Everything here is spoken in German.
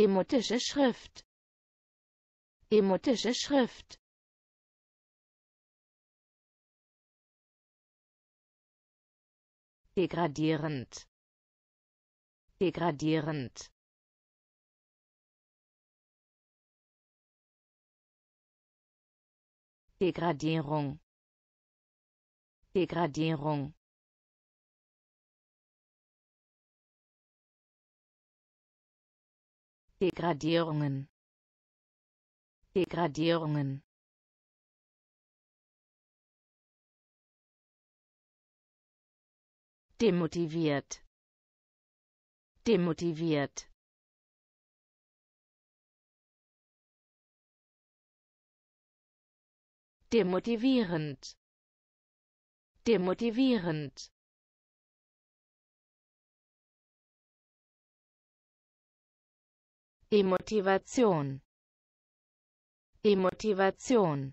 Emotische Schrift. Emotische Schrift. Degradierend. Degradierend. Degradierung. Degradierung Degradierungen Degradierungen demotiviert demotiviert demotivierend demotivierend Emotivation Emotivation